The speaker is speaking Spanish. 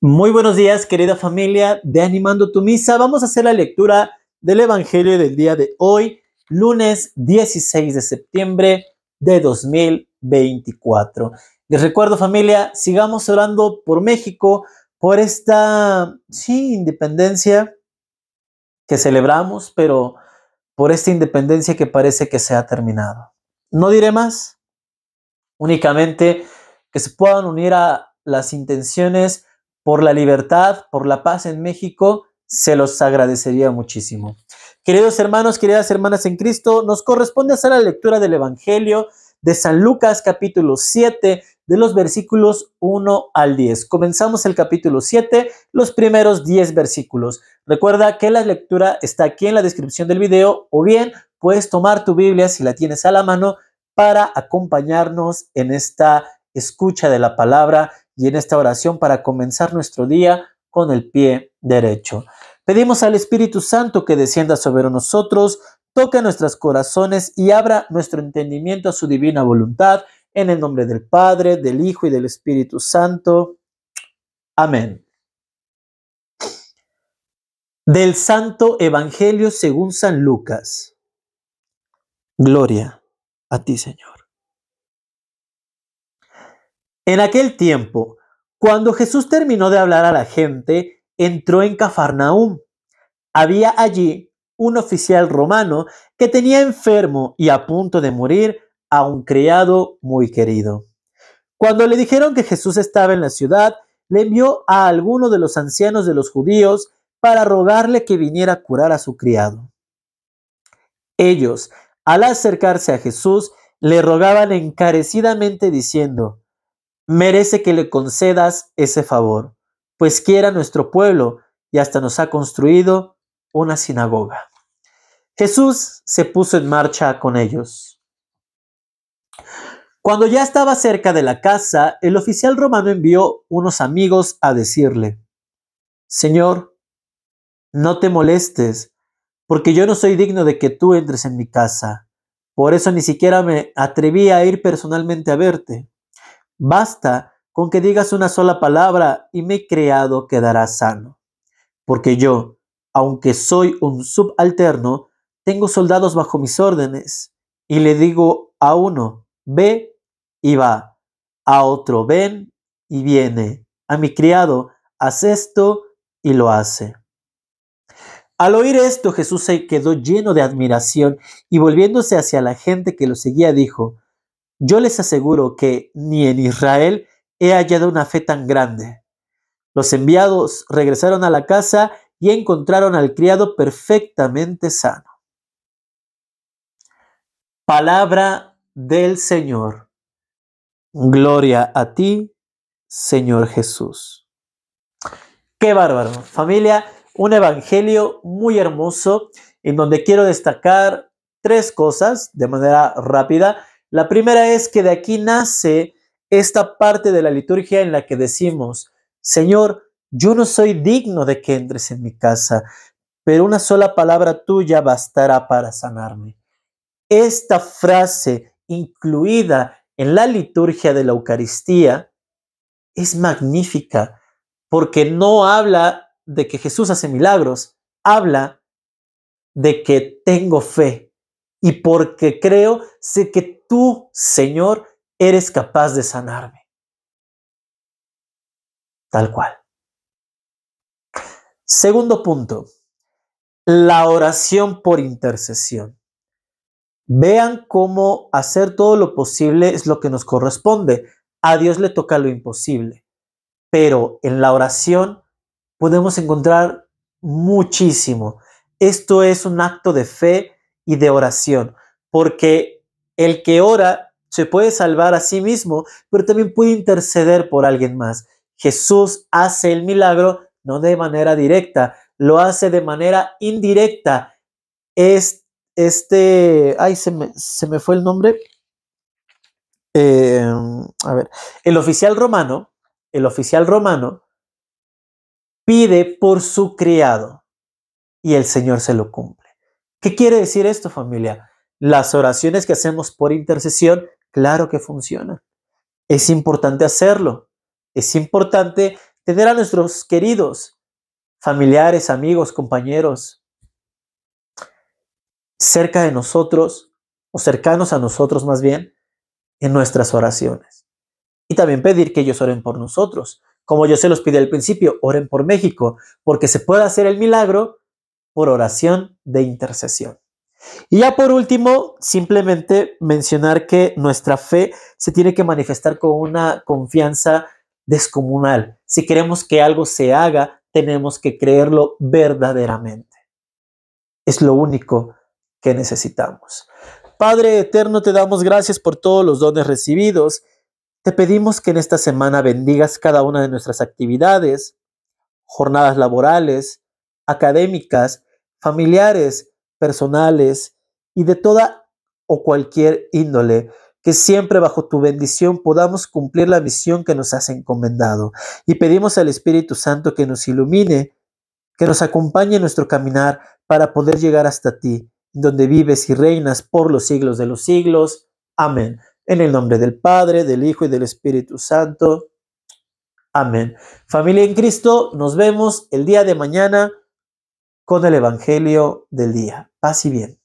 Muy buenos días, querida familia de Animando tu Misa. Vamos a hacer la lectura del Evangelio del día de hoy, lunes 16 de septiembre de 2024. Les recuerdo, familia, sigamos orando por México, por esta, sí, independencia que celebramos, pero por esta independencia que parece que se ha terminado. No diré más, únicamente que se puedan unir a las intenciones por la libertad, por la paz en México, se los agradecería muchísimo. Queridos hermanos, queridas hermanas en Cristo, nos corresponde hacer la lectura del Evangelio de San Lucas capítulo 7, de los versículos 1 al 10. Comenzamos el capítulo 7, los primeros 10 versículos. Recuerda que la lectura está aquí en la descripción del video o bien puedes tomar tu Biblia si la tienes a la mano para acompañarnos en esta escucha de la palabra y en esta oración para comenzar nuestro día con el pie derecho. Pedimos al Espíritu Santo que descienda sobre nosotros, toque nuestros corazones y abra nuestro entendimiento a su divina voluntad, en el nombre del Padre, del Hijo y del Espíritu Santo. Amén. Del Santo Evangelio según San Lucas. Gloria a ti, Señor. En aquel tiempo, cuando Jesús terminó de hablar a la gente, entró en Cafarnaúm. Había allí un oficial romano que tenía enfermo y a punto de morir a un criado muy querido. Cuando le dijeron que Jesús estaba en la ciudad, le envió a alguno de los ancianos de los judíos para rogarle que viniera a curar a su criado. Ellos, al acercarse a Jesús, le rogaban encarecidamente diciendo, merece que le concedas ese favor, pues quiera nuestro pueblo y hasta nos ha construido una sinagoga. Jesús se puso en marcha con ellos. Cuando ya estaba cerca de la casa, el oficial romano envió unos amigos a decirle, Señor, no te molestes, porque yo no soy digno de que tú entres en mi casa. Por eso ni siquiera me atreví a ir personalmente a verte. Basta con que digas una sola palabra y mi criado quedará sano. Porque yo, aunque soy un subalterno, tengo soldados bajo mis órdenes y le digo a uno, ve y va, a otro, ven y viene, a mi criado, haz esto y lo hace. Al oír esto, Jesús se quedó lleno de admiración y volviéndose hacia la gente que lo seguía, dijo, yo les aseguro que ni en Israel he hallado una fe tan grande. Los enviados regresaron a la casa y encontraron al criado perfectamente sano. Palabra del Señor. Gloria a ti, Señor Jesús. Qué bárbaro. Familia, un evangelio muy hermoso en donde quiero destacar tres cosas de manera rápida. La primera es que de aquí nace esta parte de la liturgia en la que decimos, Señor, yo no soy digno de que entres en mi casa, pero una sola palabra tuya bastará para sanarme. Esta frase incluida en la liturgia de la Eucaristía es magnífica porque no habla de que Jesús hace milagros, habla de que tengo fe y porque creo, sé que tú, Señor, eres capaz de sanarme. Tal cual. Segundo punto, la oración por intercesión. Vean cómo hacer todo lo posible es lo que nos corresponde. A Dios le toca lo imposible. Pero en la oración podemos encontrar muchísimo. Esto es un acto de fe y de oración, porque el que ora se puede salvar a sí mismo, pero también puede interceder por alguien más. Jesús hace el milagro no de manera directa, lo hace de manera indirecta. Es este, ay, se me, se me fue el nombre. Eh, a ver, el oficial romano, el oficial romano pide por su criado y el Señor se lo cumple. ¿Qué quiere decir esto, familia? Las oraciones que hacemos por intercesión, claro que funcionan. Es importante hacerlo. Es importante tener a nuestros queridos, familiares, amigos, compañeros, cerca de nosotros, o cercanos a nosotros más bien, en nuestras oraciones. Y también pedir que ellos oren por nosotros. Como yo se los pide al principio, oren por México, porque se puede hacer el milagro por oración de intercesión. Y ya por último, simplemente mencionar que nuestra fe se tiene que manifestar con una confianza descomunal. Si queremos que algo se haga, tenemos que creerlo verdaderamente. Es lo único que necesitamos. Padre eterno, te damos gracias por todos los dones recibidos. Te pedimos que en esta semana bendigas cada una de nuestras actividades, jornadas laborales, académicas, familiares, personales y de toda o cualquier índole, que siempre bajo tu bendición podamos cumplir la misión que nos has encomendado. Y pedimos al Espíritu Santo que nos ilumine, que nos acompañe en nuestro caminar para poder llegar hasta ti, donde vives y reinas por los siglos de los siglos. Amén. En el nombre del Padre, del Hijo y del Espíritu Santo. Amén. Familia en Cristo, nos vemos el día de mañana con el Evangelio del día. Paz y bien.